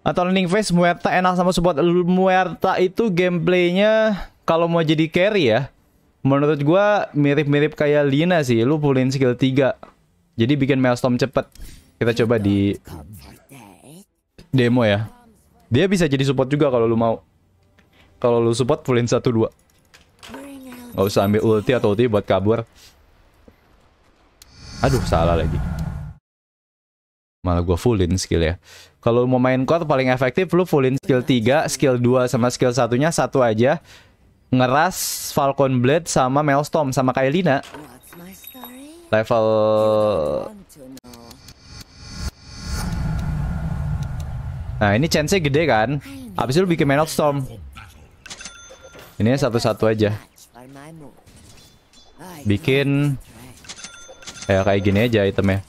atau landing phase Muerta enak sama support Muerta itu gameplaynya kalau mau jadi carry ya menurut gua mirip-mirip kayak Lina sih lu pulin skill 3 jadi bikin maelstrom cepet kita coba di demo ya dia bisa jadi support juga kalau lu mau kalau lu support pulin 1 2 Gak usah ambil ulti atau ulti buat kabur aduh salah lagi malah gue fullin skill ya kalau mau main core paling efektif lu fullin skill 3 skill 2 sama skill satunya satu aja ngeras Falcon Blade sama Maelstrom sama Kailina level nah ini chance-nya gede kan abis itu lu bikin Maelstrom ini satu-satu aja bikin ya kayak gini aja itemnya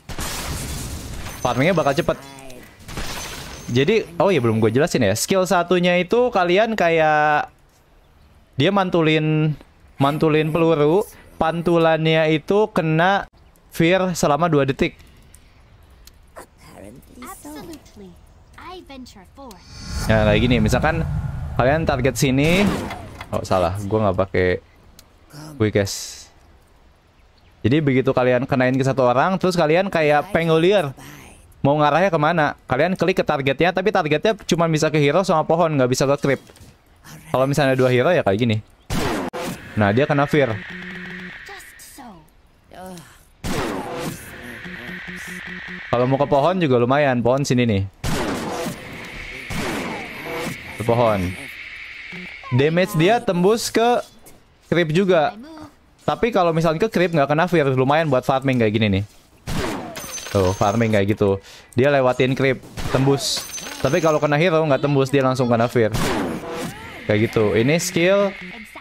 Farmingnya bakal cepet. Jadi, oh ya belum gue jelasin ya. Skill satunya itu kalian kayak dia mantulin mantulin peluru, pantulannya itu kena fear selama 2 detik. Nah, kayak gini, misalkan kalian target sini. Oh, salah. Gue nggak pakai guys. Jadi begitu kalian kenain ke satu orang, terus kalian kayak pengulir mau ngarahnya kemana kalian klik ke targetnya tapi targetnya cuma bisa ke hero sama pohon nggak bisa ke creep kalau misalnya dua hero ya kayak gini nah dia kena fear kalau mau ke pohon juga lumayan pohon sini nih ke pohon damage dia tembus ke creep juga tapi kalau misalnya ke creep nggak kena fear lumayan buat farming kayak gini nih Tuh, gitu, farming kayak gitu. Dia lewatin creep, tembus. Tapi kalau kena hero nggak tembus, dia langsung kena fear. Kayak gitu. Ini skill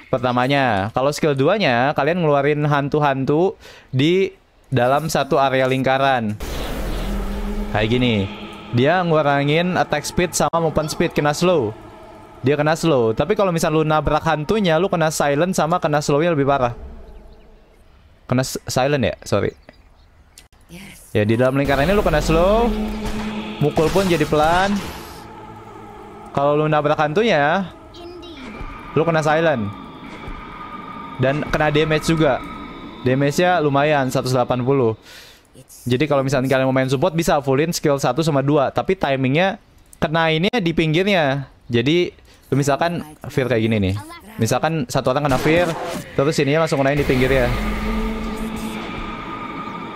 pertamanya. Kalau skill duanya, kalian ngeluarin hantu-hantu di dalam satu area lingkaran. Kayak gini. Dia ngurangin attack speed sama movement speed kena slow. Dia kena slow. Tapi kalau misal lu nabrak hantunya, lu kena silent sama kena slownya lebih parah. Kena silent ya? Sorry. Ya di dalam lingkaran ini lu kena slow. Mukul pun jadi pelan. Kalau lu nabrak hantunya, lu kena silent. Dan kena damage juga. Damage-nya lumayan 180. Jadi kalau misalnya kalian mau main support bisa fullin skill 1 sama 2, tapi timingnya kena ini di pinggirnya. Jadi misalkan fear kayak gini nih. Misalkan satu orang kena fear, terus sininya langsung kenain di pinggirnya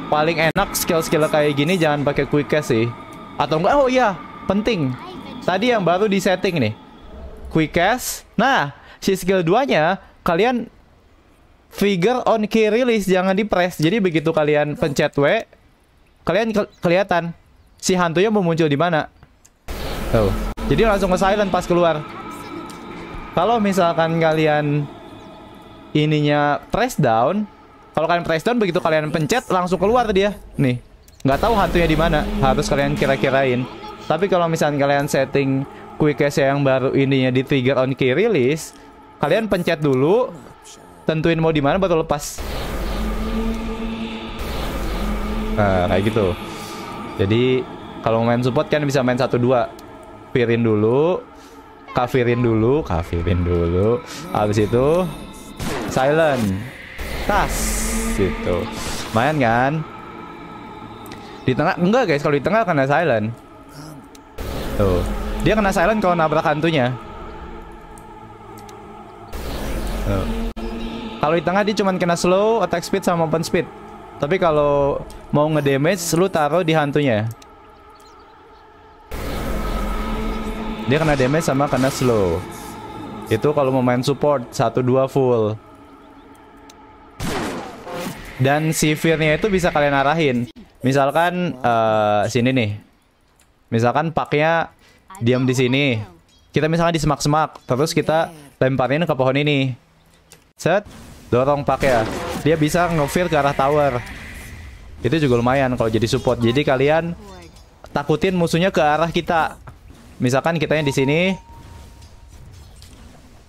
paling enak skill-skill kayak gini jangan pakai quick cast sih atau enggak oh iya penting tadi yang baru di setting nih quick cast nah si skill duanya kalian figure on key release jangan di press jadi begitu kalian pencet W kalian ke kelihatan si hantunya mau muncul di mana tuh jadi langsung ke silent pas keluar kalau misalkan kalian ininya press down kalau kalian press down begitu kalian pencet langsung keluar dia. Ya. Nih. Nggak tahu hantunya di mana. Harus kalian kira-kirain. Tapi kalau misalnya kalian setting quick cash yang baru ininya di trigger on key release, kalian pencet dulu, tentuin mau di mana baru lepas. Nah, kayak gitu. Jadi kalau main support kan bisa main satu dua, pirin dulu, kafirin dulu, kafirin dulu. Habis itu silent. Tas situ. Main kan? Di tengah enggak guys, kalau di tengah kena silent. Tuh. Dia kena silent kalau nabrak hantunya. Kalau di tengah dia cuma kena slow, attack speed sama open speed. Tapi kalau mau ngedamage lu taruh di hantunya. Dia kena damage sama kena slow. Itu kalau mau main support 1 2 full. Dan si firnya itu bisa kalian arahin. Misalkan uh, sini nih. Misalkan paknya diam di sini. Kita misalnya di semak-semak, terus kita lemparin ke pohon ini. Set, dorong pak ya. Dia bisa ngefir ke arah tower. Itu juga lumayan kalau jadi support. Jadi kalian takutin musuhnya ke arah kita. Misalkan kita kitanya di sini.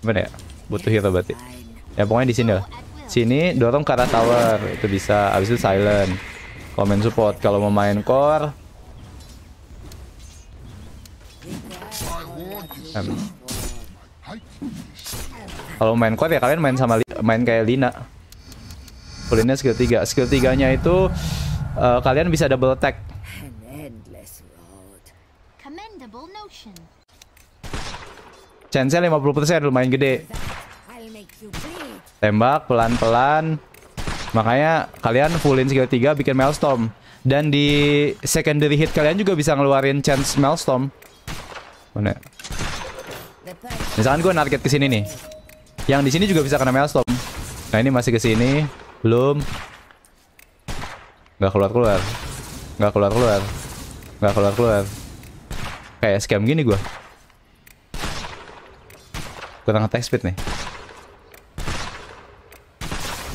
Bener, ya? Butuh hero berarti. Ya pokoknya di sini lah. Iya. sini dorong ke arah tower itu bisa habis itu silent komen support kalau mau main core hmm. kalau main core ya kalian main sama main kayak Lina Lina skill 3 skill 3 nya itu uh, kalian bisa double attack chance-nya 50% lumayan gede Tembak pelan-pelan. Makanya kalian fullin skill 3 bikin Maelstrom. Dan di secondary hit kalian juga bisa ngeluarin chance Maelstrom. Mana? Misalkan gue target ke sini nih. Yang di sini juga bisa kena Maelstrom. Nah, ini masih ke sini. Belum. Nggak keluar-keluar. Nggak keluar-keluar. Nggak keluar-keluar. Kayak scam gini gue. Kurang attack speed nih.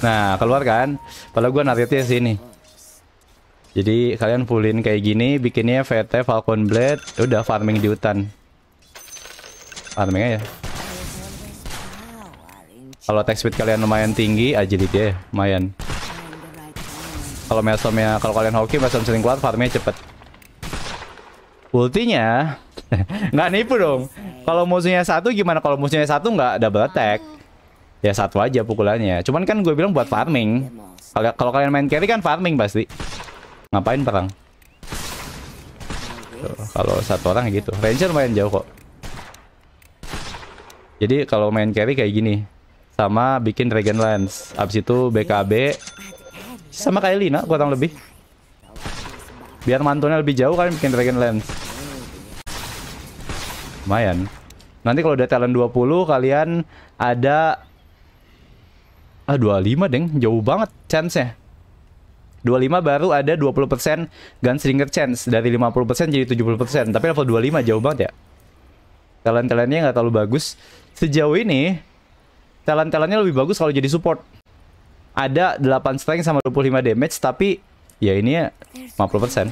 Nah, keluar kan? kalau gue nariknya sini. Jadi kalian pulin kayak gini, bikinnya VT Falcon Blade, udah farming di hutan. Farming aja. Kalau attack speed kalian lumayan tinggi, agility ya, lumayan. Kalau mesomnya, kalau kalian hoki, mesom sering keluar, farmingnya cepet. Ultinya, nggak nipu dong. Kalau musuhnya satu gimana? Kalau musuhnya satu nggak double attack ya satu aja pukulannya cuman kan gue bilang buat farming kalau kalau kalian main carry kan farming pasti ngapain perang kalau satu orang gitu ranger main jauh kok jadi kalau main carry kayak gini sama bikin dragon lens. abis itu BKB sama kayak Lina kurang lebih biar mantunya lebih jauh kalian bikin dragon lens. lumayan nanti kalau udah talent 20 kalian ada Ah 25 deng, jauh banget chance-nya. 25 baru ada 20% Gunslinger chance dari 50% jadi 70%. Tapi level 25 jauh banget ya. Talent-talentnya nggak terlalu bagus. Sejauh ini talent-talentnya lebih bagus kalau jadi support. Ada 8 strength sama 25 damage tapi ya ini ya 50%.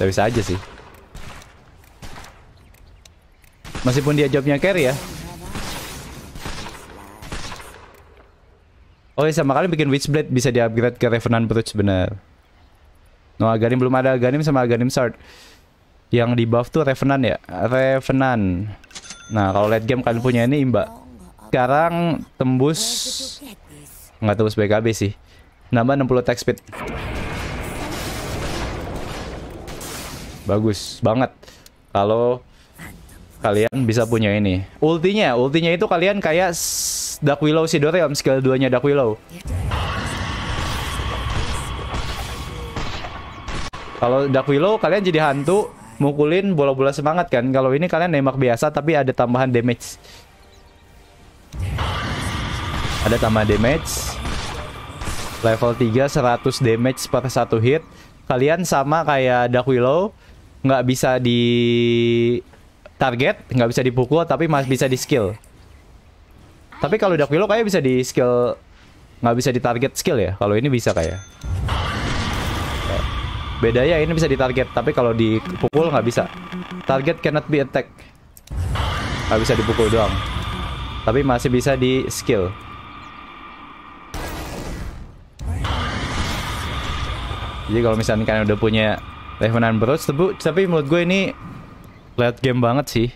Tapi bisa aja sih. Meskipun dia jobnya carry ya, Oh iya, sama kalian bikin Witchblade bisa di-upgrade ke Revenant Brooch bener. No Ganim belum ada Ganim sama Ganim Sword. Yang di buff tuh Revenant ya? Revenant. Nah kalau late game kalian punya ini imba. Sekarang tembus... Nggak tembus BKB sih. Nambah 60 attack speed. Bagus banget. Kalau kalian bisa punya ini. Ultinya, ultinya itu kalian kayak Dark Willow Sidoreon, skill 2-nya Dark Willow. Kalau Dark Willow, kalian jadi hantu, mukulin bola-bola semangat kan. Kalau ini kalian nembak biasa, tapi ada tambahan damage. Ada tambahan damage. Level 3, 100 damage per satu hit. Kalian sama kayak Dark Willow, nggak bisa di target, nggak bisa dipukul, tapi masih bisa di skill. Tapi kalau Dark Willow kayak bisa di skill nggak bisa ditarget skill ya. Kalau ini bisa kayak. ya. ini bisa ditarget, tapi kalau dipukul nggak bisa. Target cannot be attack. Nggak bisa dipukul doang. Tapi masih bisa di skill. Jadi kalau misalnya kalian udah punya levelan Bros, tapi menurut gue ini lihat game banget sih.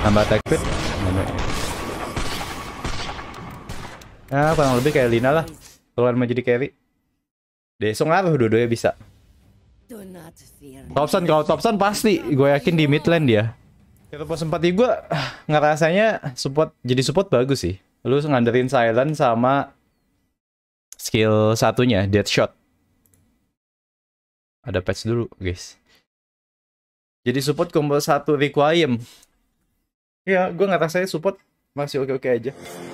Nambah attack speed. Ya. ya, kurang lebih kayak Lina lah. Keluar menjadi carry. Deso ngaruh dua-duanya bisa. Thompson, kalau Thompson pasti. Gue yakin di mid lane dia. Hero sempat sempat gue ngerasanya support jadi support bagus sih. Lu nganderin silent sama skill satunya, dead shot. Ada patch dulu, guys. Jadi support combo satu requiem Iya, gue ngerasa support masih oke-oke aja.